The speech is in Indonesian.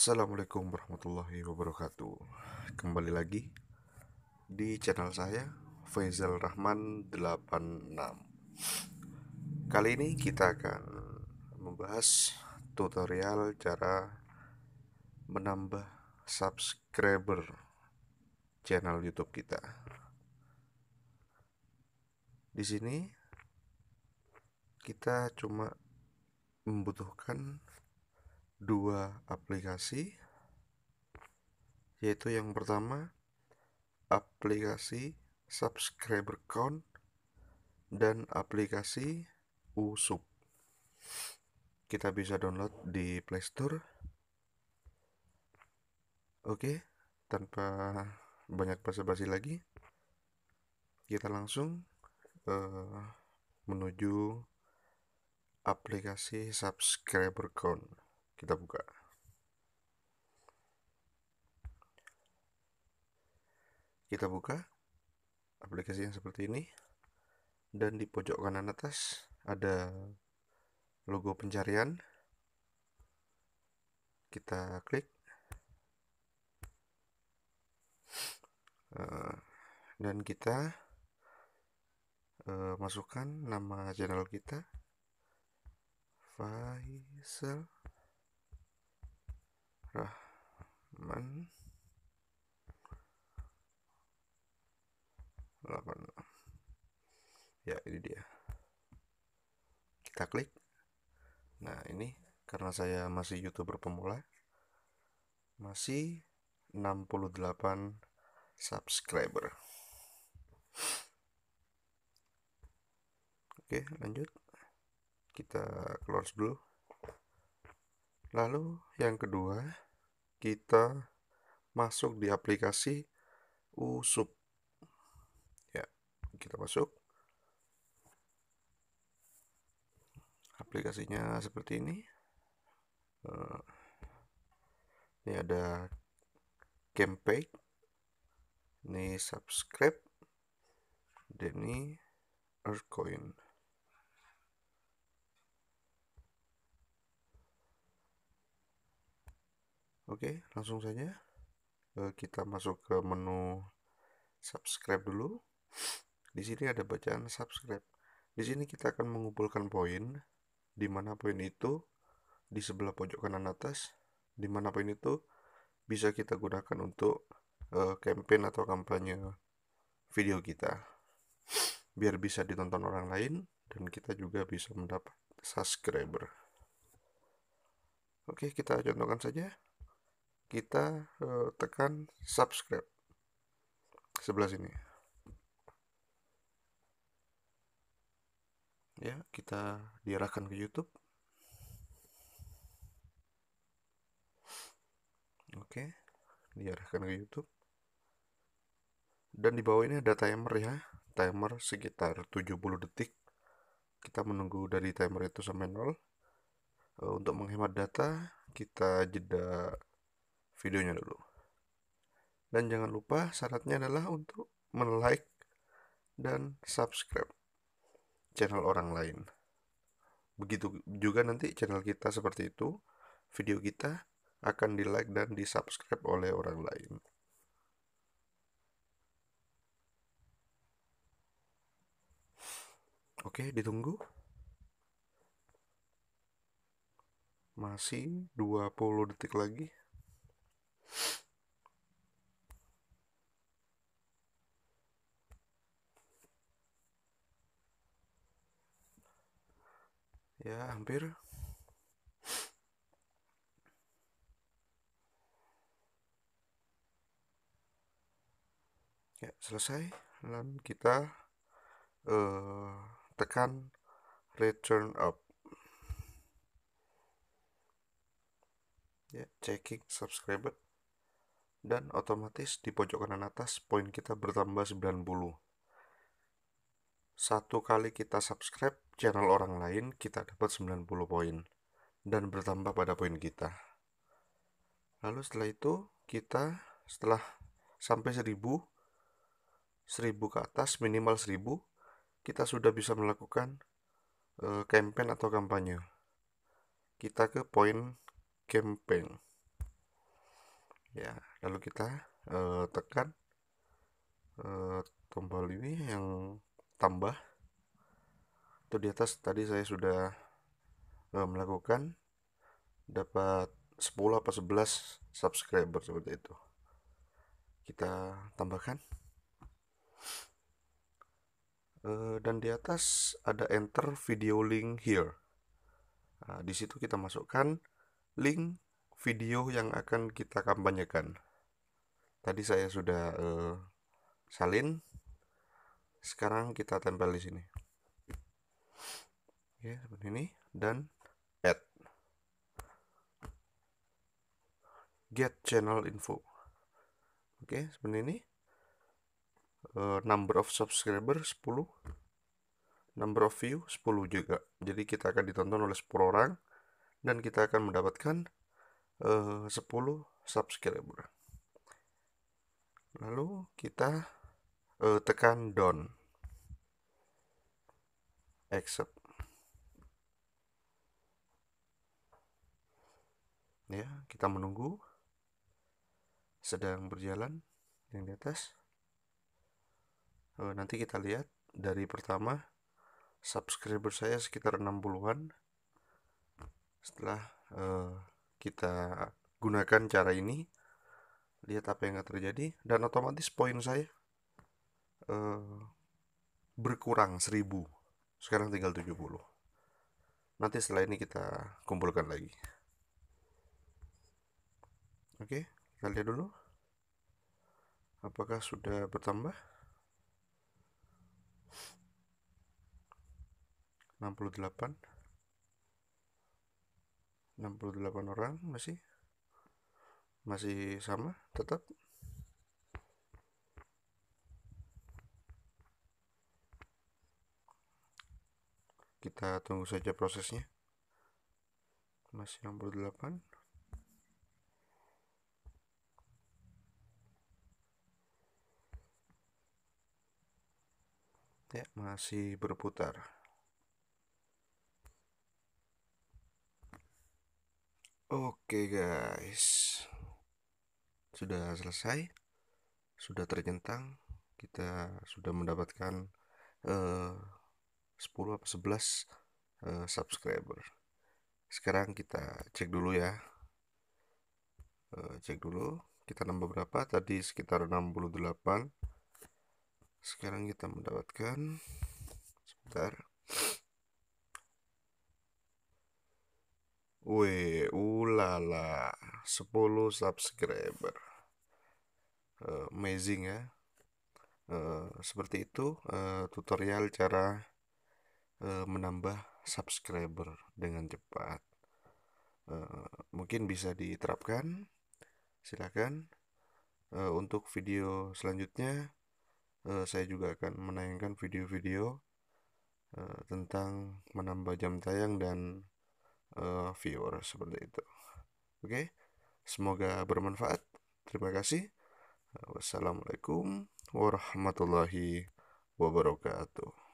Assalamualaikum warahmatullahi wabarakatuh Kembali lagi di channel saya Faisal Rahman 86 Kali ini kita akan membahas tutorial cara menambah subscriber channel YouTube kita Di sini kita cuma membutuhkan dua aplikasi yaitu yang pertama aplikasi subscriber count dan aplikasi usub kita bisa download di playstore oke tanpa banyak basa-basi lagi kita langsung uh, menuju aplikasi subscriber count kita buka. Kita buka aplikasi yang seperti ini dan di pojok kanan atas ada logo pencarian. Kita klik. Eh, dan kita eh, masukkan nama channel kita Faisal Rahman 86 ya ini dia kita klik nah ini karena saya masih youtuber pemula masih 68 subscriber oke lanjut kita close dulu Lalu yang kedua, kita masuk di aplikasi USUP. Ya, kita masuk. Aplikasinya seperti ini. Eh, ini ada campaign. Ini subscribe. Dan ini Earthcoin. Oke, langsung saja eh, kita masuk ke menu subscribe dulu. Di sini ada bacaan subscribe. Di sini kita akan mengumpulkan poin di mana poin itu di sebelah pojok kanan atas di mana poin itu bisa kita gunakan untuk uh, campaign atau kampanye video kita. Biar bisa ditonton orang lain dan kita juga bisa mendapat subscriber. Oke, kita contohkan saja kita uh, tekan subscribe sebelah sini ya kita diarahkan ke YouTube oke diarahkan ke YouTube dan di bawah ini ada timer ya timer sekitar 70 detik kita menunggu dari timer itu sampai nol eh, untuk menghemat data kita jeda videonya dulu. Dan jangan lupa syaratnya adalah untuk men-like dan subscribe channel orang lain. Begitu juga nanti channel kita seperti itu, video kita akan di-like dan di-subscribe oleh orang lain. Oke, ditunggu. Masih 20 detik lagi. ya hampir ya selesai dan kita uh, tekan return up ya checking subscriber dan otomatis di pojok kanan atas poin kita bertambah 90 satu kali kita subscribe channel orang lain, kita dapat 90 poin. Dan bertambah pada poin kita. Lalu setelah itu, kita setelah sampai 1000, 1000 ke atas, minimal 1000, kita sudah bisa melakukan uh, campaign atau kampanye. Kita ke poin campaign. Ya, lalu kita uh, tekan uh, tombol ini yang tambah itu di atas tadi saya sudah uh, melakukan dapat 10 apa 11 subscriber seperti itu kita tambahkan uh, dan di atas ada enter video link here nah, di situ kita masukkan link video yang akan kita kampanyekan tadi saya sudah uh, salin sekarang kita tempel di sini ya seperti ini dan add get channel info oke seperti ini eh, number of subscriber 10 number of view 10 juga jadi kita akan ditonton oleh 10 orang dan kita akan mendapatkan eh, uh, 10 subscriber lalu kita uh, tekan down accept ya kita menunggu sedang berjalan yang di atas uh, nanti kita lihat dari pertama subscriber saya sekitar 60-an setelah uh, kita gunakan cara ini lihat apa yang terjadi dan otomatis poin saya Eh, berkurang 1000 sekarang tinggal 70 nanti setelah ini kita kumpulkan lagi oke kita lihat dulu apakah sudah bertambah 68 68 orang masih masih sama tetap kita tunggu saja prosesnya masih 68 ya masih berputar oke guys sudah selesai sudah terjentang kita sudah mendapatkan uh, 10 apa 11 uh, eh, subscriber sekarang kita cek dulu ya uh, cek dulu kita nambah berapa tadi sekitar 68 sekarang kita mendapatkan sebentar Wih, ulala, 10 subscriber. Uh, amazing ya. Uh, seperti itu uh, tutorial cara e, menambah subscriber dengan cepat. E, mungkin bisa diterapkan. Silakan. E, untuk video selanjutnya e, saya juga akan menayangkan video-video e, tentang menambah jam tayang dan e, viewer seperti itu. Oke. Semoga bermanfaat. Terima kasih. Wassalamualaikum warahmatullahi wabarakatuh.